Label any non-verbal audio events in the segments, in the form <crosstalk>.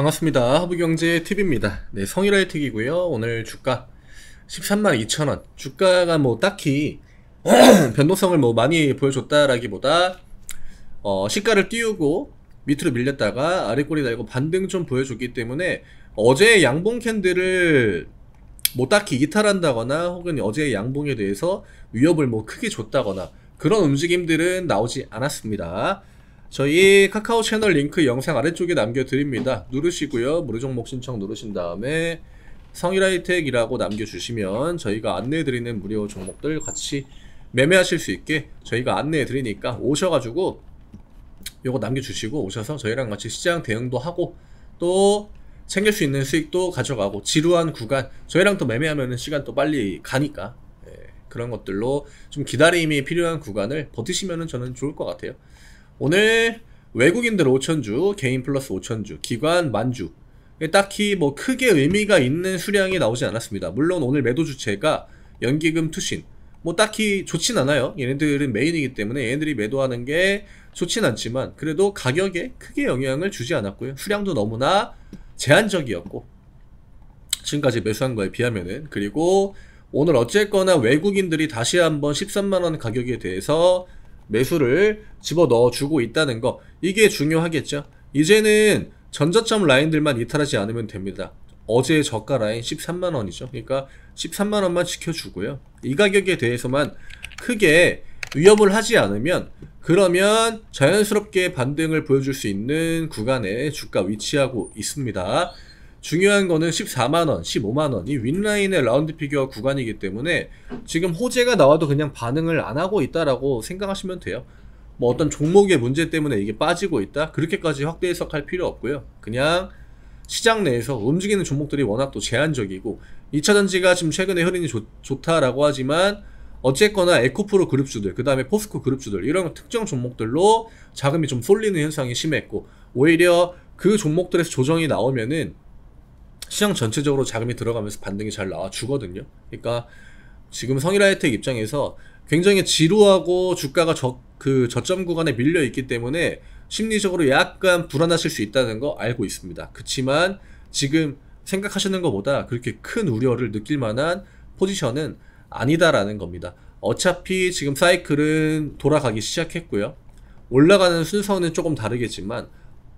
반갑습니다. 허브경제 t v 입니다 네, 성일화의 틱이고요. 오늘 주가 13만 2천원. 주가가 뭐 딱히 <clears throat> 변동성을 뭐 많이 보여줬다라기보다 어, 시가를 띄우고 밑으로 밀렸다가 아래꼬리 달고 반등 좀 보여줬기 때문에 어제 양봉 캔들을 뭐 딱히 이탈한다거나 혹은 어제 양봉에 대해서 위협을 뭐 크게 줬다거나 그런 움직임들은 나오지 않았습니다. 저희 카카오 채널 링크 영상 아래쪽에 남겨드립니다. 누르시고요. 무료 종목 신청 누르신 다음에 성일아이텍이라고 남겨주시면 저희가 안내해드리는 무료 종목들 같이 매매하실 수 있게 저희가 안내해드리니까 오셔가지고 요거 남겨주시고 오셔서 저희랑 같이 시장 대응도 하고 또 챙길 수 있는 수익도 가져가고 지루한 구간 저희랑 또 매매하면 시간 또 빨리 가니까 예, 그런 것들로 좀 기다림이 필요한 구간을 버티시면 저는 좋을 것 같아요. 오늘 외국인들 5천주 개인 플러스 5천주 기관 만주 딱히 뭐 크게 의미가 있는 수량이 나오지 않았습니다. 물론 오늘 매도 주체가 연기금 투신 뭐 딱히 좋진 않아요. 얘네들은 메인이기 때문에 얘네들이 매도하는 게 좋진 않지만 그래도 가격에 크게 영향을 주지 않았고요. 수량도 너무나 제한적이었고 지금까지 매수한 거에 비하면은 그리고 오늘 어쨌거나 외국인들이 다시 한번 13만원 가격에 대해서 매수를 집어넣어주고 있다는 거 이게 중요하겠죠 이제는 전저점 라인들만 이탈하지 않으면 됩니다 어제의 저가 라인 13만원이죠 그러니까 13만원만 지켜주고요 이 가격에 대해서만 크게 위협을 하지 않으면 그러면 자연스럽게 반등을 보여줄 수 있는 구간에 주가 위치하고 있습니다 중요한 거는 14만원, 15만원 이 윈라인의 라운드 피규어 구간이기 때문에 지금 호재가 나와도 그냥 반응을 안 하고 있다라고 생각하시면 돼요. 뭐 어떤 종목의 문제 때문에 이게 빠지고 있다? 그렇게까지 확대 해석할 필요 없고요. 그냥 시장 내에서 움직이는 종목들이 워낙 또 제한적이고 2차전지가 지금 최근에 흐름이 좋, 좋다라고 하지만 어쨌거나 에코프로 그룹주들, 그 다음에 포스코 그룹주들 이런 특정 종목들로 자금이 좀 쏠리는 현상이 심했고 오히려 그 종목들에서 조정이 나오면은 시장 전체적으로 자금이 들어가면서 반등이 잘 나와주거든요. 그러니까 지금 성일아 혜택 입장에서 굉장히 지루하고 주가가 저, 그 저점 구간에 밀려 있기 때문에 심리적으로 약간 불안하실 수 있다는 거 알고 있습니다. 그렇지만 지금 생각하시는 것보다 그렇게 큰 우려를 느낄 만한 포지션은 아니다라는 겁니다. 어차피 지금 사이클은 돌아가기 시작했고요. 올라가는 순서는 조금 다르겠지만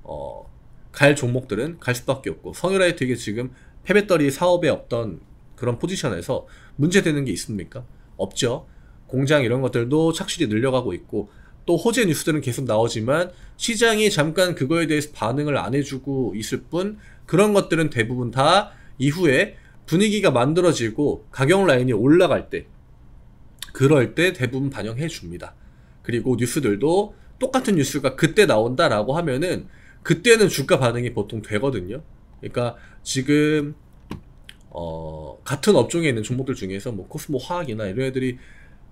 어, 갈 종목들은 갈 수밖에 없고 성유라이 되게 지금 패배떨이 사업에 없던 그런 포지션에서 문제되는 게 있습니까? 없죠. 공장 이런 것들도 착실히 늘려가고 있고 또 호재 뉴스들은 계속 나오지만 시장이 잠깐 그거에 대해서 반응을 안 해주고 있을 뿐 그런 것들은 대부분 다 이후에 분위기가 만들어지고 가격 라인이 올라갈 때 그럴 때 대부분 반영해 줍니다. 그리고 뉴스들도 똑같은 뉴스가 그때 나온다라고 하면은 그때는 주가 반응이 보통 되거든요. 그러니까 지금 어, 같은 업종에 있는 종목들 중에서 뭐 코스모 화학이나 이런 애들이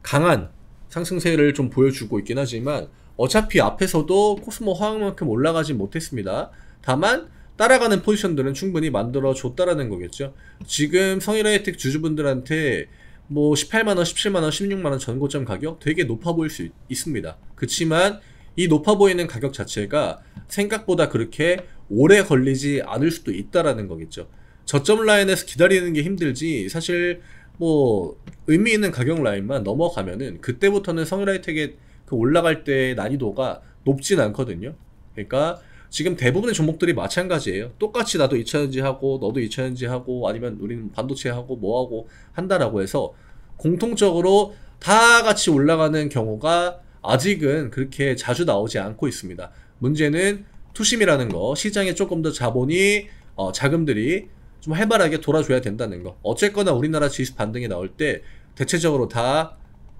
강한 상승세를 좀 보여주고 있긴 하지만 어차피 앞에서도 코스모 화학만큼 올라가진 못했습니다. 다만 따라가는 포지션들은 충분히 만들어 줬다라는 거겠죠. 지금 성일하이텍 주주분들한테 뭐 18만원, 17만원, 16만원 전고점 가격 되게 높아 보일 수 있, 습니다 그렇지만 이 높아 보이는 가격 자체가 생각보다 그렇게 오래 걸리지 않을 수도 있다라는 거겠죠. 저점 라인에서 기다리는 게 힘들지 사실 뭐 의미 있는 가격 라인만 넘어가면은 그때부터는 성일하이텍의 그 올라갈 때 난이도가 높진 않거든요. 그러니까 지금 대부분의 종목들이 마찬가지예요. 똑같이 나도 2차전지 하고 너도 2차전지 하고 아니면 우리는 반도체 하고 뭐 하고 한다라고 해서 공통적으로 다 같이 올라가는 경우가 아직은 그렇게 자주 나오지 않고 있습니다. 문제는 투심이라는 거 시장에 조금 더 자본이 어, 자금들이 좀 활발하게 돌아줘야 된다는 거 어쨌거나 우리나라 지수 반등이 나올 때 대체적으로 다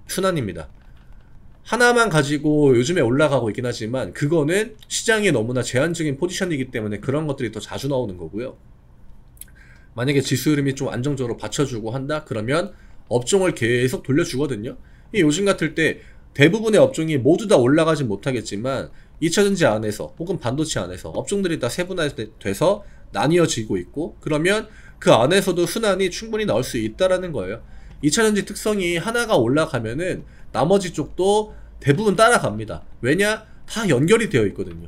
순환입니다. 하나만 가지고 요즘에 올라가고 있긴 하지만 그거는 시장이 너무나 제한적인 포지션이기 때문에 그런 것들이 더 자주 나오는 거고요. 만약에 지수 흐름이 좀 안정적으로 받쳐주고 한다 그러면 업종을 계속 돌려주거든요. 요즘 같을 때 대부분의 업종이 모두 다 올라가진 못하겠지만 2차전지 안에서 혹은 반도체 안에서 업종들이 다 세분화돼서 나뉘어지고 있고 그러면 그 안에서도 순환이 충분히 나올 수 있다라는 거예요. 2차전지 특성이 하나가 올라가면은 나머지 쪽도 대부분 따라갑니다. 왜냐? 다 연결이 되어 있거든요.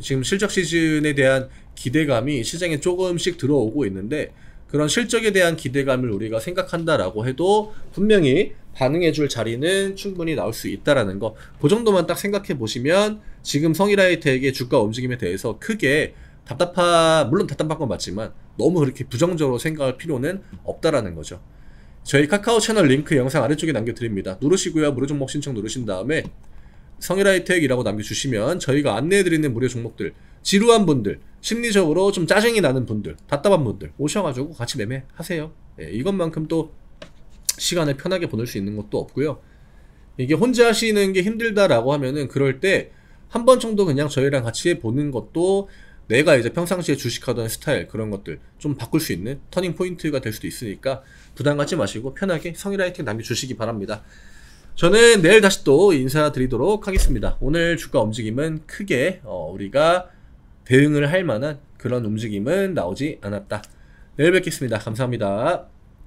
지금 실적 시즌에 대한 기대감이 시장에 조금씩 들어오고 있는데 그런 실적에 대한 기대감을 우리가 생각한다라고 해도 분명히 반응해줄 자리는 충분히 나올 수 있다라는 거. 그 정도만 딱 생각해 보시면 지금 성일아이텍의 주가 움직임에 대해서 크게 답답한 물론 답답한 건 맞지만 너무 그렇게 부정적으로 생각할 필요는 없다라는 거죠. 저희 카카오 채널 링크 영상 아래쪽에 남겨드립니다. 누르시고요. 무료 종목 신청 누르신 다음에 성일아이텍이라고 남겨주시면 저희가 안내해드리는 무료 종목들 지루한 분들, 심리적으로 좀 짜증이 나는 분들, 답답한 분들 오셔가지고 같이 매매하세요. 예, 이것만큼 또 시간을 편하게 보낼 수 있는 것도 없고요. 이게 혼자 하시는 게 힘들다라고 하면은 그럴 때 한 번 정도 그냥 저희랑 같이 보는 것도 내가 이제 평상시에 주식하던 스타일 그런 것들 좀 바꿀 수 있는 터닝 포인트가 될 수도 있으니까 부담 갖지 마시고 편하게 성일라이팅 남겨주시기 바랍니다. 저는 내일 다시 또 인사드리도록 하겠습니다. 오늘 주가 움직임은 크게 어, 우리가 대응을 할 만한 그런 움직임은 나오지 않았다. 내일 뵙겠습니다. 감사합니다.